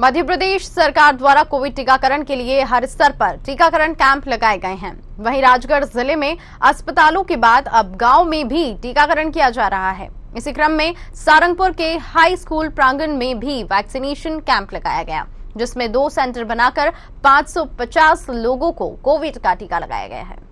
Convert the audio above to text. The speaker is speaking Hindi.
मध्य प्रदेश सरकार द्वारा कोविड टीकाकरण के लिए हर स्तर पर टीकाकरण कैंप लगाए गए हैं वहीं राजगढ़ जिले में अस्पतालों के बाद अब गांव में भी टीकाकरण किया जा रहा है इसी क्रम में सारंगपुर के हाई स्कूल प्रांगण में भी वैक्सीनेशन कैंप लगाया गया जिसमें दो सेंटर बनाकर 550 लोगों को कोविड का टीका लगाया गया है